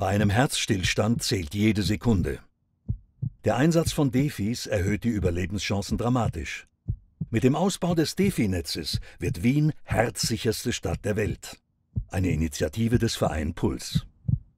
Bei einem Herzstillstand zählt jede Sekunde. Der Einsatz von Defis erhöht die Überlebenschancen dramatisch. Mit dem Ausbau des Defi-Netzes wird Wien herzsicherste Stadt der Welt. Eine Initiative des Verein Puls.